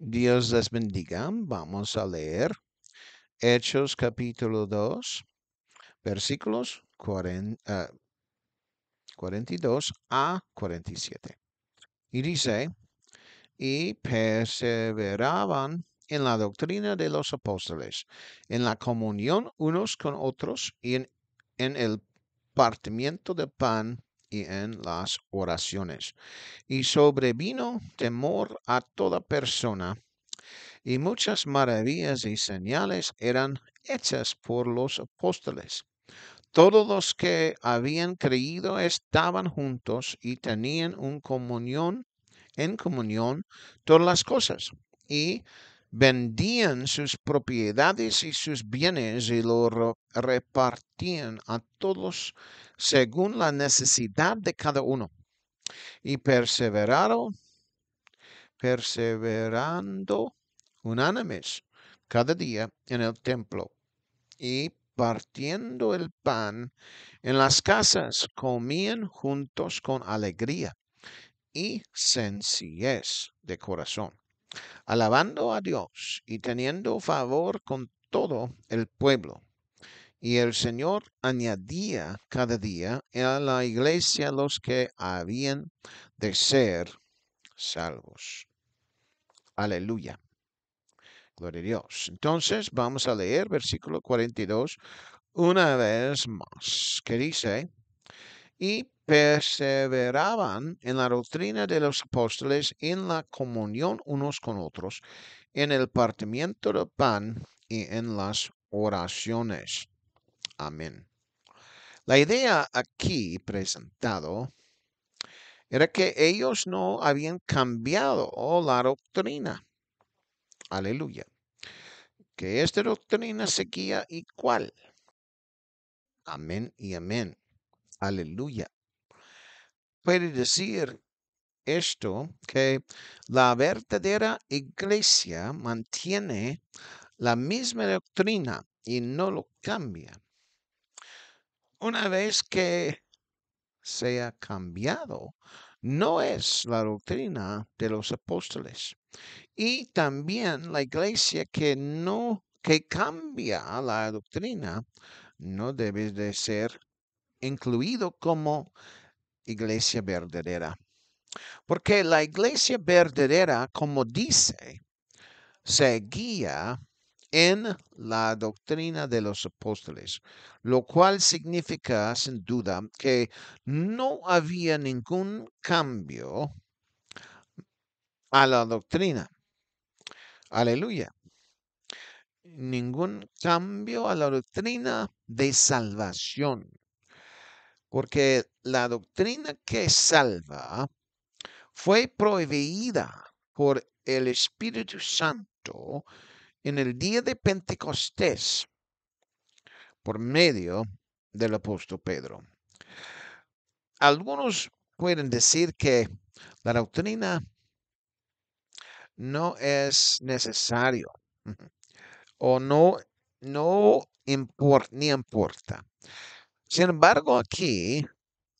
Dios les bendiga. Vamos a leer Hechos capítulo 2, versículos 40, 42 ah, a 47. Y dice, y perseveraban en la doctrina de los apóstoles, en la comunión unos con otros y en, en el partimiento de pan y en las oraciones. Y sobrevino temor a toda persona, y muchas maravillas y señales eran hechas por los apóstoles. Todos los que habían creído estaban juntos y tenían un comunión en comunión todas las cosas, y vendían sus propiedades y sus bienes y lo repartían a todos según la necesidad de cada uno. Y perseveraron, perseverando unánimes cada día en el templo y partiendo el pan en las casas, comían juntos con alegría y sencillez de corazón alabando a Dios y teniendo favor con todo el pueblo. Y el Señor añadía cada día a la iglesia los que habían de ser salvos. Aleluya. Gloria a Dios. Entonces vamos a leer versículo 42 una vez más, que dice, y perseveraban en la doctrina de los apóstoles, en la comunión unos con otros, en el partimiento del pan y en las oraciones. Amén. La idea aquí presentado era que ellos no habían cambiado la doctrina. Aleluya. Que esta doctrina seguía igual. Amén y amén. Aleluya. Puede decir esto que la verdadera iglesia mantiene la misma doctrina y no lo cambia. Una vez que sea cambiado, no es la doctrina de los apóstoles. Y también la iglesia que no que cambia la doctrina no debe de ser incluido como iglesia verdadera. Porque la iglesia verdadera, como dice, se guía en la doctrina de los apóstoles, lo cual significa sin duda que no había ningún cambio a la doctrina. Aleluya. Ningún cambio a la doctrina de salvación porque la doctrina que salva fue prohibida por el Espíritu Santo en el día de Pentecostés por medio del apóstol Pedro. Algunos pueden decir que la doctrina no es necesario o no, no ni importa. Sin embargo, aquí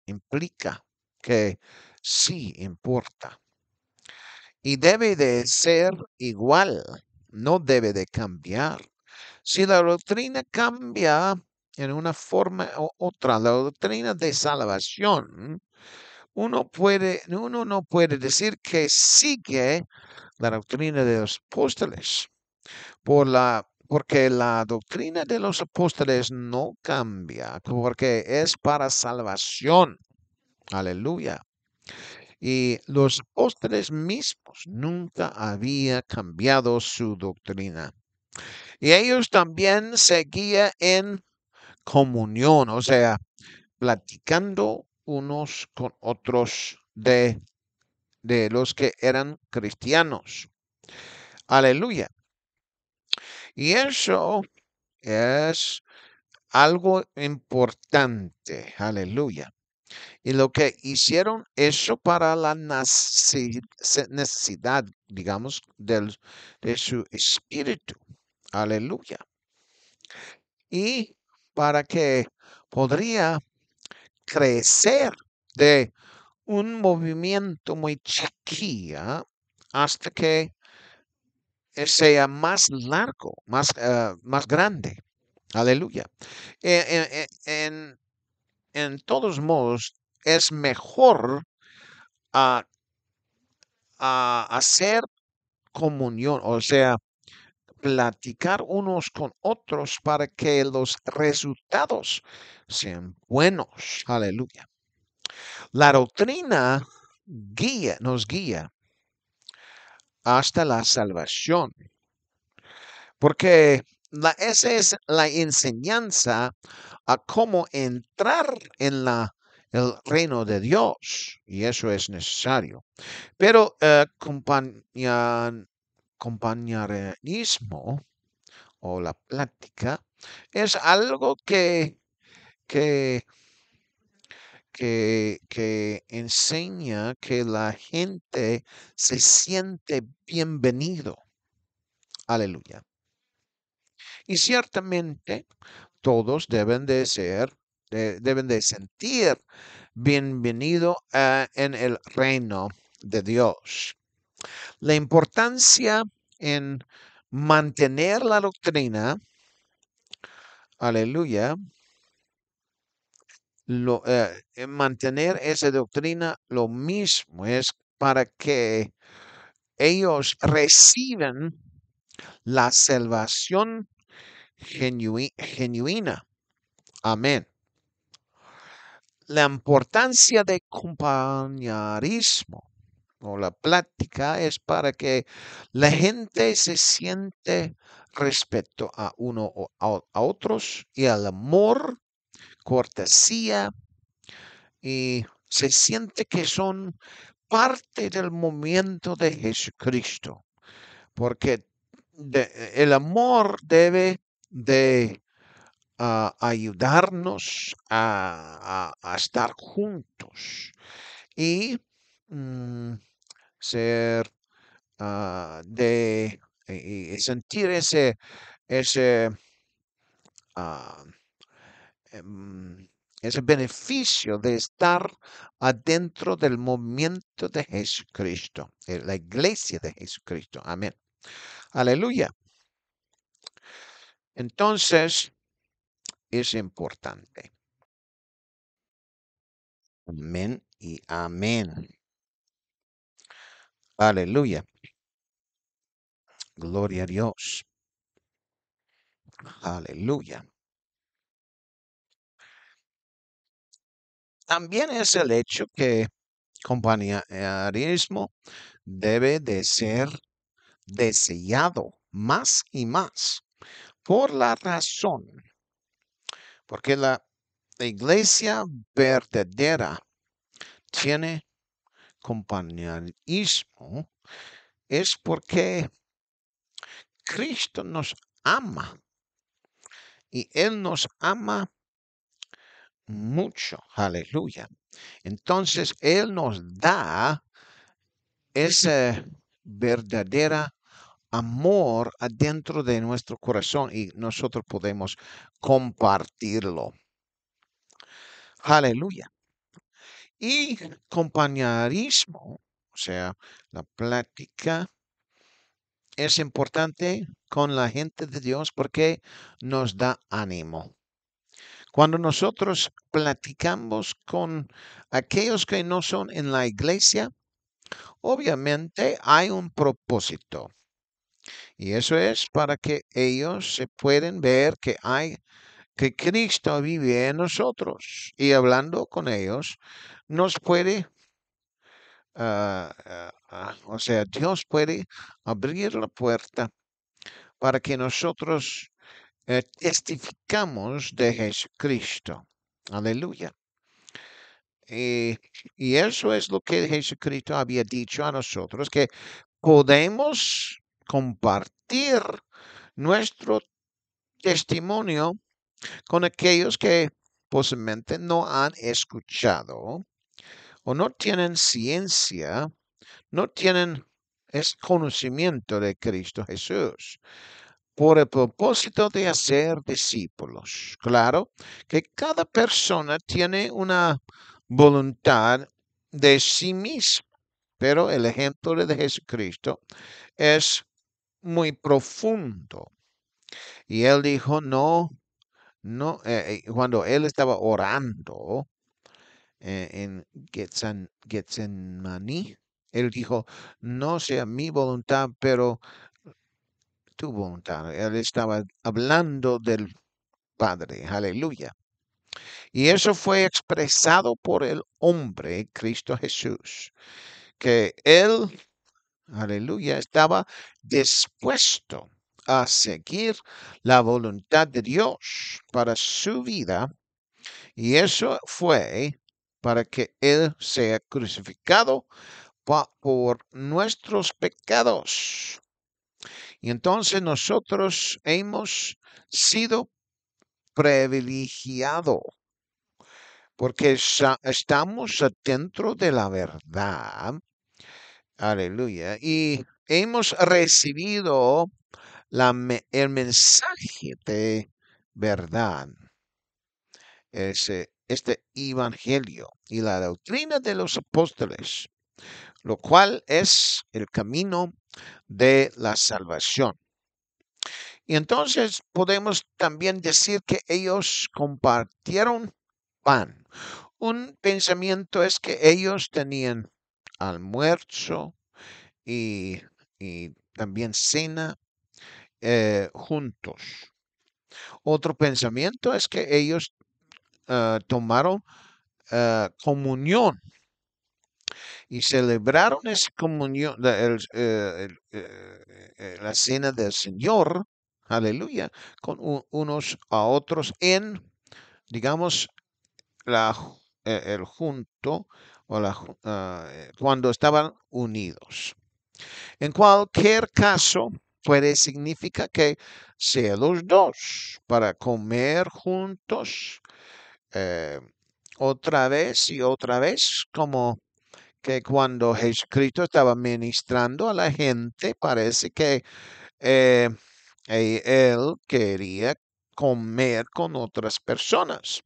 implica que sí importa. Y debe de ser igual, no debe de cambiar. Si la doctrina cambia en una forma u otra, la doctrina de salvación, uno, puede, uno no puede decir que sigue la doctrina de los apóstoles por la porque la doctrina de los apóstoles no cambia, porque es para salvación. Aleluya. Y los apóstoles mismos nunca había cambiado su doctrina. Y ellos también seguían en comunión, o sea, platicando unos con otros de, de los que eran cristianos. Aleluya. Y eso es algo importante. Aleluya. Y lo que hicieron eso para la necesidad, digamos, del, de su espíritu. Aleluya. Y para que podría crecer de un movimiento muy chiquilla hasta que eh, sea más largo, más, eh, más grande. Aleluya. E, e, e, en, en, todos modos, es mejor a ah, ah, hacer comunión, o sea, platicar unos con otros para que los resultados sean buenos. Aleluya. La doctrina guía, nos guía hasta la salvación. Porque esa es la enseñanza a cómo entrar en la, el reino de Dios. Y eso es necesario. Pero el eh, compañerismo o la plática es algo que, que que, enseña que la gente se siente bienvenido. Aleluya. Y ciertamente todos deben de ser, eh, deben de sentir bienvenido eh, en el reino de Dios. La importancia en mantener la doctrina, aleluya, lo, eh, eh, mantener esa doctrina lo mismo, es para que ellos reciban la salvación genuina. Amén. La importancia de compañerismo o la plática es para que la gente se siente respecto a uno o a, a otros y al amor cortesía y se siente que son parte del momento de Jesucristo, porque e, el amor debe de ah, ayudarnos a, estar juntos y mm, ser ah, de e, e, sentir ese ese ah, Em, es el beneficio de estar adentro del movimiento de Jesucristo, la iglesia de Jesucristo. Amén. Aleluya. Entonces, es importante. Amén y amén. Aleluya. Gloria a Dios. Aleluya. También es el hecho que compañerismo debe de ser deseado más y más por la razón, porque la iglesia verdadera tiene compañerismo, es porque Cristo nos ama y Él nos ama mucho. Aleluya. Entonces, Él nos da ese verdadero amor adentro de nuestro corazón y nosotros podemos compartirlo. Aleluya. Y compañerismo, o sea, la plática es importante con la gente de Dios porque nos da ánimo. Cuando nosotros platicamos con aquellos que no son en la iglesia, obviamente hay un propósito. Y eso es para que ellos se pueden ver que hay que Cristo vive en nosotros y hablando con ellos nos puede ah, ah, ah, o sea Dios puede abrir la puerta para que nosotros eh, testificamos de Jesucristo. Aleluya. Eh, y, eso es lo que Jesucristo había dicho a nosotros, que podemos compartir nuestro testimonio con aquellos que posiblemente no han escuchado o no tienen ciencia, no tienen conocimiento de Cristo Jesús por el propósito de hacer discípulos. Claro que cada persona tiene una voluntad de sí misma, pero el ejemplo de Jesucristo es muy profundo. Y él dijo, no, no, eh, eh, cuando él estaba orando eh, en Getsemaní, él dijo, no sea mi voluntad, pero tu voluntad. Él estaba hablando del Padre. Aleluya. Y eso fue expresado por el hombre, Cristo Jesús, que él, aleluya, estaba dispuesto a seguir la voluntad de Dios para su vida. Y eso fue para que él sea crucificado por nuestros pecados y entonces nosotros hemos sido privilegiados porque estamos dentro de la verdad. Aleluya. Y hemos recibido la, el mensaje de verdad. Ese, este evangelio y la doctrina de los apóstoles, lo cual es el camino de la salvación. Y entonces podemos también decir que ellos compartieron pan. Un pensamiento es que ellos tenían almuerzo y, también cena eh, juntos. Otro pensamiento es que ellos eh, tomaron eh, comunión y celebraron esa comunión, eh, eh, eh, la, cena del Señor, aleluya, con unos a otros en, digamos, la, el junto o la, ah, cuando estaban unidos. En cualquier caso, puede significar que sea los dos para comer juntos otra vez y otra vez como que cuando Jesucristo estaba ministrando a la gente, parece que eh, e-, él quería comer con otras personas.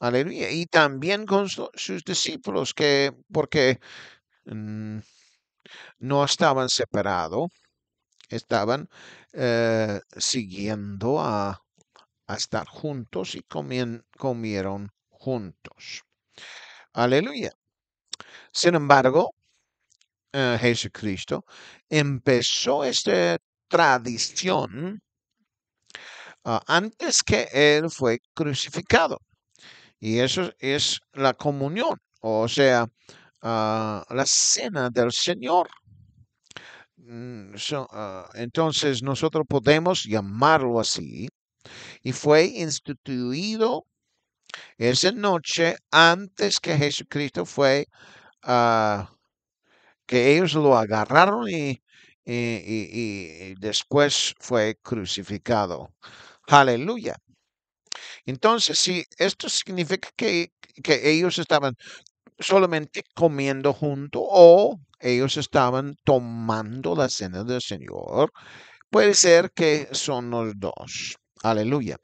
Aleluya. Y también con sus discípulos, que porque mm, no estaban separados, estaban eh, siguiendo a, estar juntos y comieron juntos. Aleluya. Sin embargo, eh, Jesucristo empezó esta tradición ah, antes que él fue crucificado. Y eso es la comunión, o sea, ah, la cena del Señor. Mm, ah, entonces nosotros podemos llamarlo así. Y fue instituido esa noche antes que Jesucristo fue, ah, que ellos lo agarraron y, y, después fue crucificado. Aleluya. Entonces, si esto significa que, que ellos estaban solamente comiendo junto o ellos estaban tomando la cena del Señor, puede ser que son los dos. Aleluya.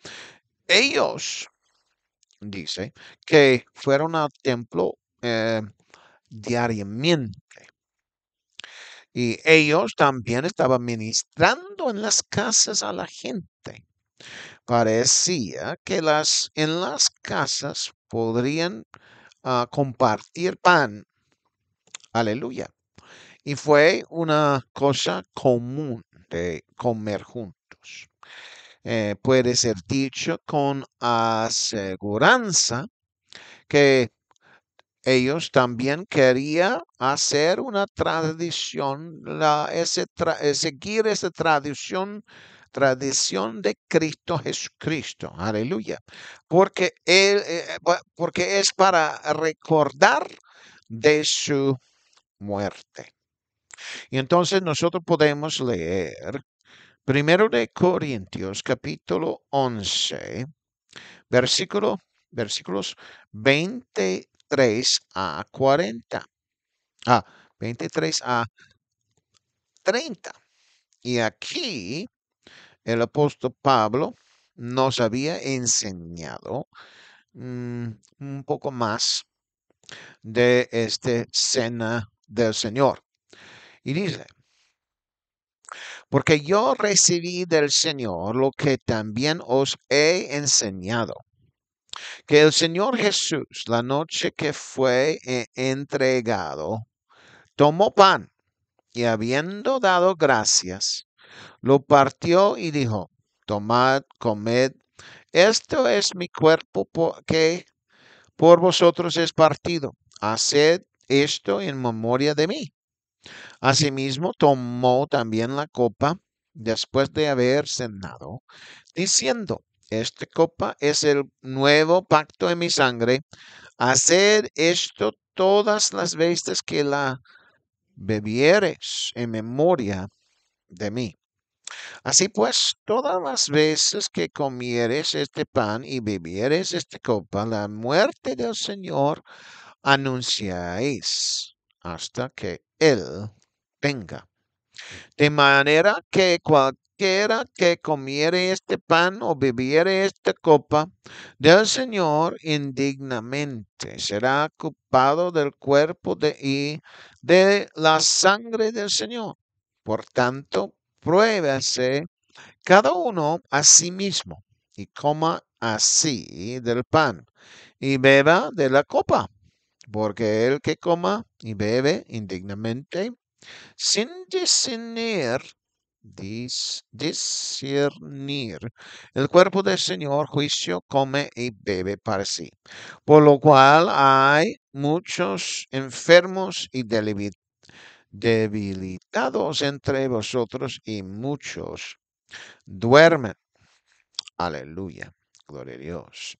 Ellos dice, que fueron al templo eh, diariamente. Y ellos también estaban ministrando en las casas a la gente. Parecía que las, en las casas podrían ah, compartir pan. Aleluya. Y fue una cosa común de comer juntos. Eh, puede ser dicho con aseguranza que ellos también querían hacer una tradición, la, eh, seguir esa tradición, tradición de Cristo Jesucristo. Aleluya. Porque, eh, porque es para recordar de su muerte. Y entonces nosotros podemos leer Primero de Corintios, capítulo 11, versículo, versículos 23 a 40. Ah, 23 a 30. Y aquí el apóstol Pablo nos había enseñado mm, un poco más de esta cena del Señor. Y dice, porque yo recibí del Señor lo que también os he enseñado. Que el Señor Jesús, la noche que fue eh, entregado, tomó pan y habiendo dado gracias, lo partió y dijo, tomad, comed, esto es mi cuerpo que por vosotros es partido. Haced esto en memoria de mí. Asimismo, tomó también la copa después de haber cenado, diciendo, esta copa es el nuevo pacto de mi sangre, hacer esto todas las veces que la bebieres en memoria de mí. Así pues, todas las veces que comieres este pan y bebieres esta copa, la muerte del Señor anunciáis hasta que Él venga. De manera que cualquiera que comiere este pan o bebiere esta copa del Señor indignamente será ocupado del cuerpo de, y de la sangre del Señor. Por tanto, pruébase cada uno a sí mismo y coma así del pan y beba de la copa porque el que coma y bebe indignamente, sin discernir, discernir el cuerpo del Señor, juicio come y bebe para sí. Por lo cual hay muchos enfermos y debilitados entre vosotros y muchos duermen. Aleluya. Gloria a Dios.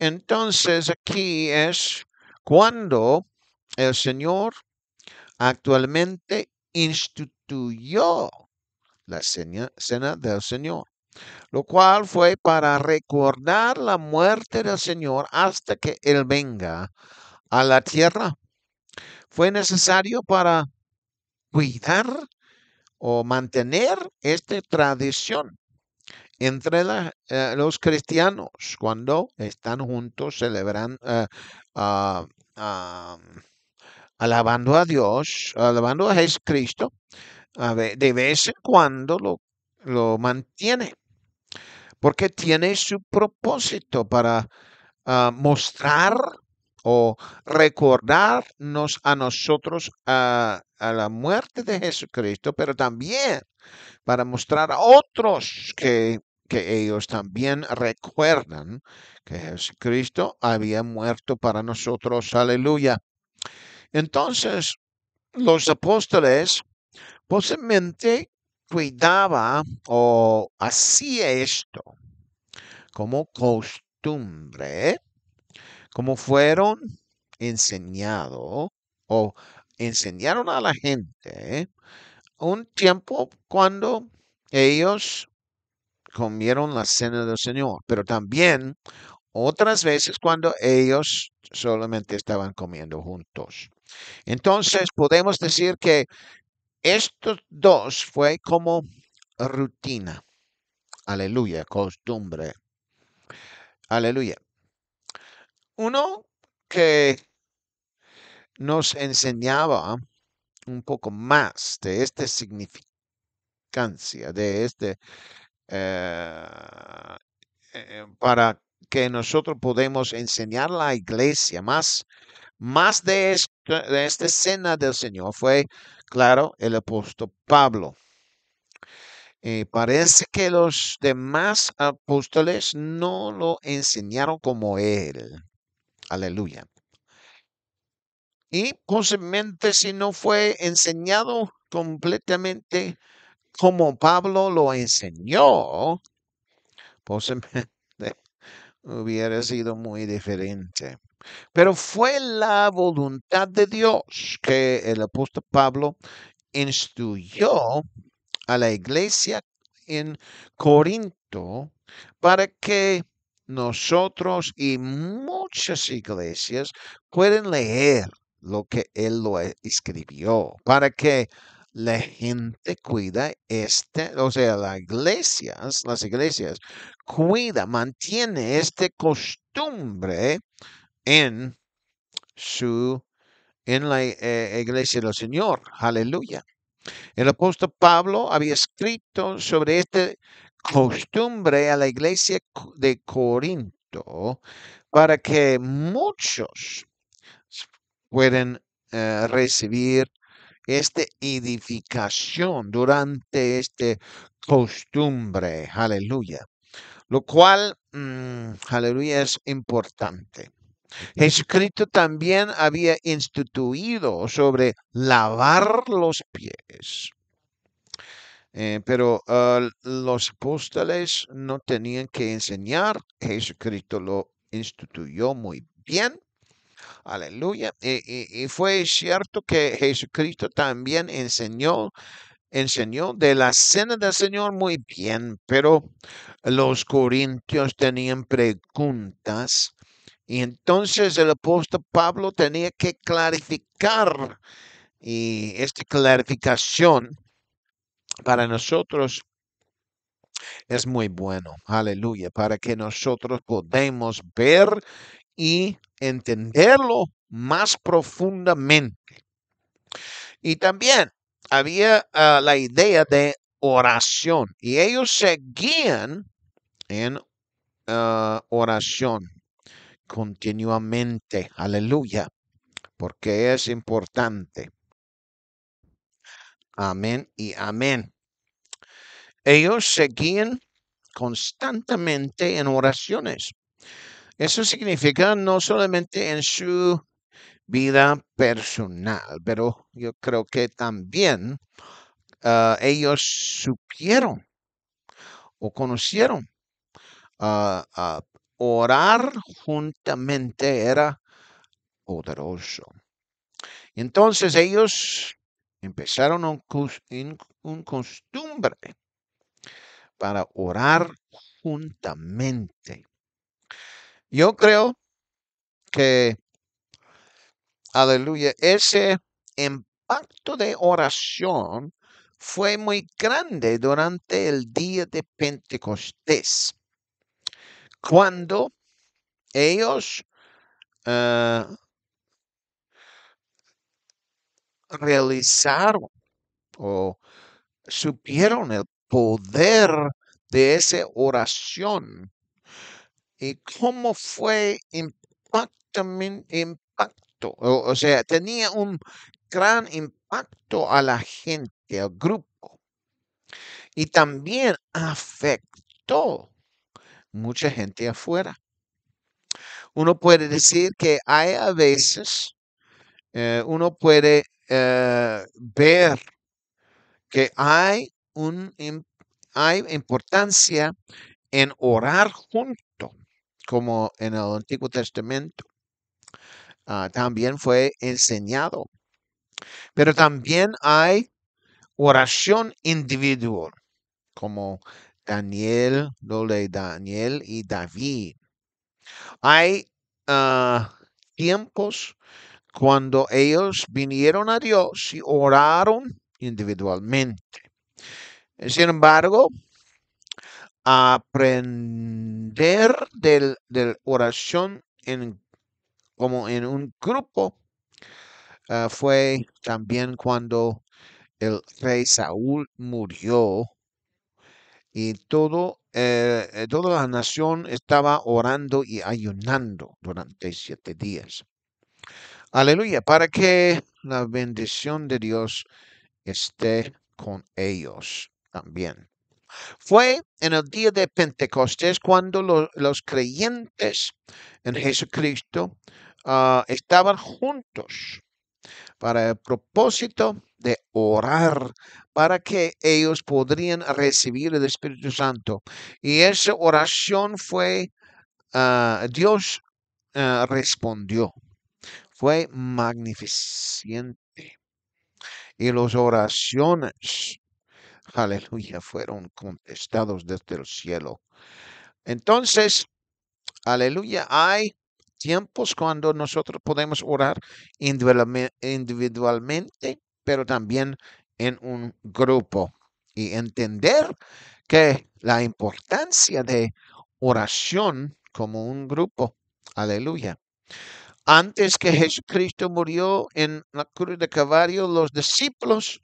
Entonces aquí es cuando el Señor actualmente instituyó la cena, del Señor, lo cual fue para recordar la muerte del Señor hasta que Él venga a la tierra. Fue necesario para cuidar o mantener esta tradición entre eh, los cristianos cuando están juntos celebrando, eh, ah, alabando a Dios, alabando a Jesucristo, de vez en cuando lo, lo mantiene, porque tiene su propósito para ah, mostrar o recordarnos a nosotros ah, a, la muerte de Jesucristo, pero también para mostrar a otros que que ellos también recuerdan que Jesucristo había muerto para nosotros. Aleluya. Entonces, los apóstoles posiblemente cuidaba o hacía esto como costumbre, como fueron enseñado o enseñaron a la gente un tiempo cuando ellos comieron la cena del Señor, pero también otras veces cuando ellos solamente estaban comiendo juntos. Entonces podemos decir que estos dos fue como rutina. Aleluya, costumbre. Aleluya. Uno que nos enseñaba un poco más de esta significancia, de este eh, eh, para que nosotros podamos enseñar la iglesia más, más de, esta, escena del Señor fue, claro, el apóstol Pablo. Eh, parece que los demás apóstoles no lo enseñaron como él. Aleluya. Y posiblemente si no fue enseñado completamente como Pablo lo enseñó, posiblemente pues, hubiera sido muy diferente. Pero fue la voluntad de Dios que el apóstol Pablo instruyó a la iglesia en Corinto para que nosotros y muchas iglesias puedan leer lo que él lo escribió, para que la gente cuida este, o sea, las iglesias, las iglesias cuida, mantiene este costumbre en su en la eh, e-, iglesia del Señor. Aleluya. El apóstol Pablo había escrito sobre esta costumbre a la iglesia de Corinto para que muchos puedan eh, recibir esta edificación durante esta costumbre. Aleluya. Lo cual, mm, aleluya, es importante. Jesucristo también había instituido sobre lavar los pies. Eh, pero ah, los apóstoles no tenían que enseñar, Jesucristo lo instituyó muy bien. Aleluya. Y, eh, eh, eh, fue cierto que Jesucristo también enseñó, enseñó de la cena del Señor muy bien, pero los corintios tenían preguntas y entonces el apóstol Pablo tenía que clarificar y esta clarificación para nosotros es muy bueno, aleluya, para que nosotros podamos ver y entenderlo más profundamente. Y también había ah, la idea de oración y ellos seguían en ah, oración continuamente. Aleluya, porque es importante. Amén y amén. Ellos seguían constantemente en oraciones. Eso significa no solamente en su vida personal, pero yo creo que también ah, ellos supieron o conocieron a ah, ah, orar juntamente era poderoso. Entonces ellos empezaron un, un costumbre para orar juntamente. Yo creo que, aleluya, ese impacto de oración fue muy grande durante el día de Pentecostés, cuando ellos eh, realizaron o supieron el poder de esa oración y cómo fue impacto, o, sea, tenía un gran impacto a la gente, al grupo. Y también afectó mucha gente afuera. Uno puede decir que hay a veces, eh, uno puede eh, ver que hay, un, hay importancia en orar juntos como en el Antiguo Testamento, ah, también fue enseñado. Pero también hay oración individual, como Daniel, lo Daniel y David. Hay ah, tiempos cuando ellos vinieron a Dios y oraron individualmente. Sin embargo, aprender de la oración en, como en un grupo ah, fue también cuando el rey Saúl murió y todo, eh, eh, toda la nación estaba orando y ayunando durante siete días. Aleluya, para que la bendición de Dios esté con ellos también. Fue en el día de Pentecostés cuando los creyentes en Jesucristo ah, estaban juntos para el propósito de orar para que ellos podrían recibir el Espíritu Santo. Y esa oración fue, ah, Dios ah, respondió, fue magnificente. Y las oraciones aleluya, fueron contestados desde el cielo. Entonces, aleluya, hay tiempos cuando nosotros podemos orar individualmente, pero también en un grupo y entender que la importancia de oración como un grupo. Aleluya. Antes que Jesucristo murió en la cruz de Calvario, los discípulos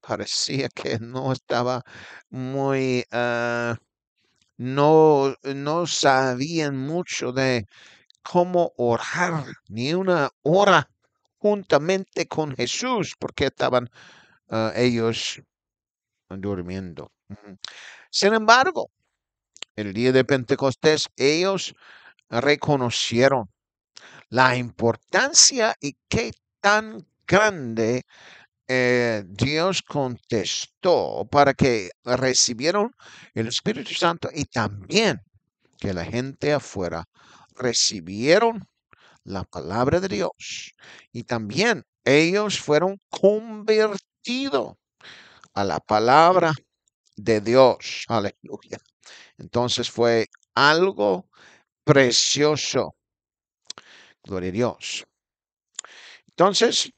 parecía que no estaba muy, ah, no, no sabían mucho de cómo orar, ni una hora juntamente con Jesús, porque estaban ah, ellos durmiendo. Sin embargo, el día de Pentecostés, ellos reconocieron la importancia y qué tan grande eh, Dios contestó para que recibieron el Espíritu Santo y también que la gente afuera recibieron la palabra de Dios y también ellos fueron convertidos a la palabra de Dios. Aleluya. Entonces fue algo precioso. Gloria a Dios. Entonces,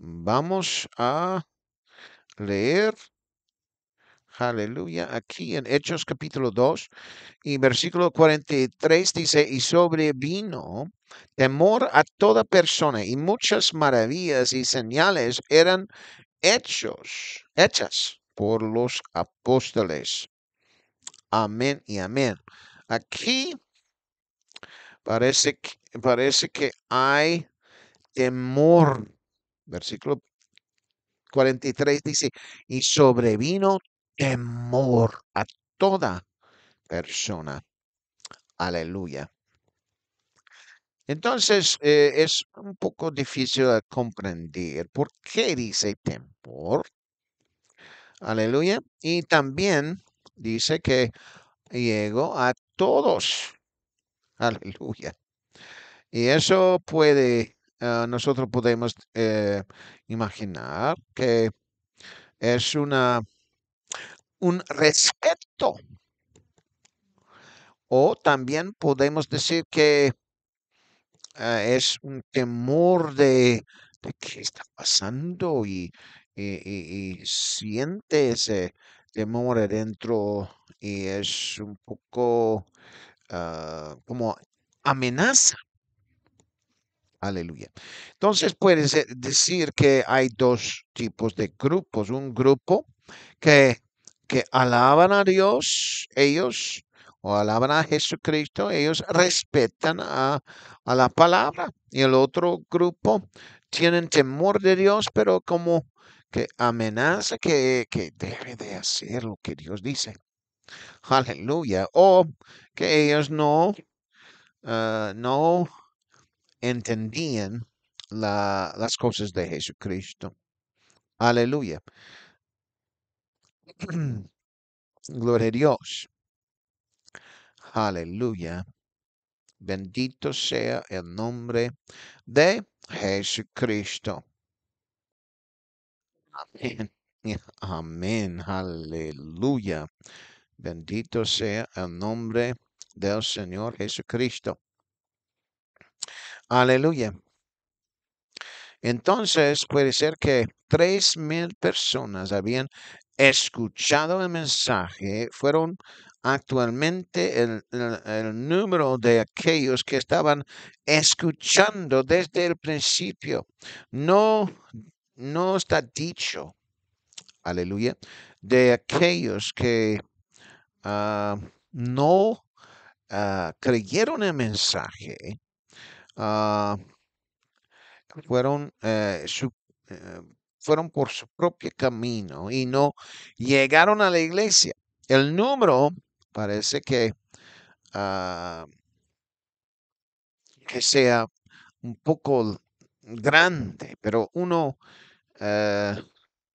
Vamos a leer, aleluya, aquí en Hechos capítulo 2 y versículo 43 dice, y sobrevino temor a toda persona y muchas maravillas y señales eran hechos, hechas por los apóstoles. Amén y amén. Aquí parece que, parece que hay temor Versículo 43 dice, y sobrevino temor a toda persona. Aleluya. Entonces eh, es un poco difícil de comprender por qué dice temor. Aleluya. Y también dice que llegó a todos. Aleluya. Y eso puede eh, nosotros podemos eh, imaginar que es una, un respeto. O también podemos decir que eh, es un temor de, de, qué está pasando y, siente ese temor adentro y es un poco ah, como amenaza. Aleluya. Entonces puedes eh, decir que hay dos tipos de grupos. Un grupo que, que alaban a Dios, ellos, o alaban a Jesucristo, ellos respetan a, la palabra. Y el otro grupo tienen temor de Dios, pero como que amenaza que, que debe de hacer lo que Dios dice. Aleluya. O que ellos no, ah, no entendían las cosas de Jesucristo. Aleluya. Gloria a Dios. Aleluya. Bendito sea el nombre de Jesucristo. Amén. Amén. Aleluya. Bendito sea el nombre del Señor Jesucristo. Aleluya. Entonces puede ser que tres mil personas habían escuchado el mensaje, fueron actualmente el, número de aquellos que estaban escuchando desde el principio. No, no está dicho, aleluya, de aquellos que ah, no ah, creyeron el mensaje Ah, fueron, eh, eh, fueron por su propio camino y no llegaron a la iglesia. El número parece que, ah, que sea un poco grande, pero uno eh,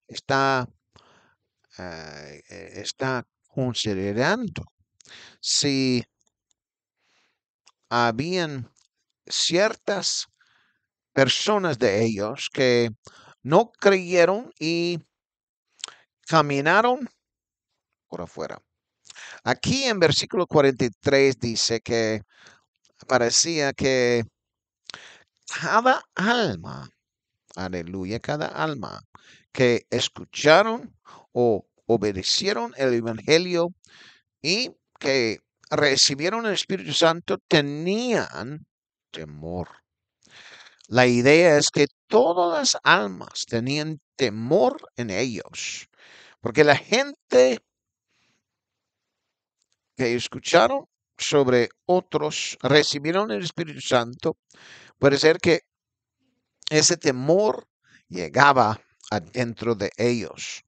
está, e-, está considerando si habían ciertas personas de ellos que no creyeron y caminaron por afuera. Aquí en versículo 43 dice que parecía que cada alma, aleluya, cada alma que escucharon o obedecieron el Evangelio y que recibieron el Espíritu Santo tenían temor. La idea es que todas las almas tenían temor en ellos, porque la gente que escucharon sobre otros recibieron el Espíritu Santo, puede ser que ese temor llegaba adentro de ellos.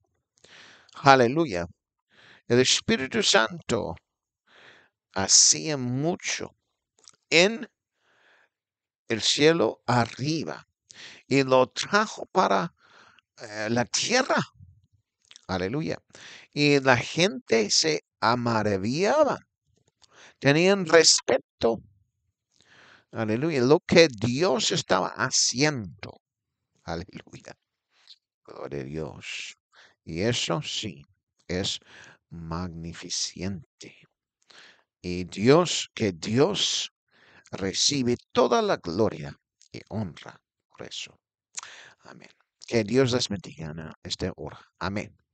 Aleluya. El Espíritu Santo hacía mucho en el cielo arriba y lo trajo para eh, la tierra. Aleluya. Y la gente se maravillaba. Tenían respeto. Aleluya. Lo que Dios estaba haciendo. Aleluya. Gloria a Dios. Y eso sí, es magnificente. Y Dios, que Dios recibe toda la gloria y honra por eso. Amén. Que Dios les bendiga en esta hora. Amén.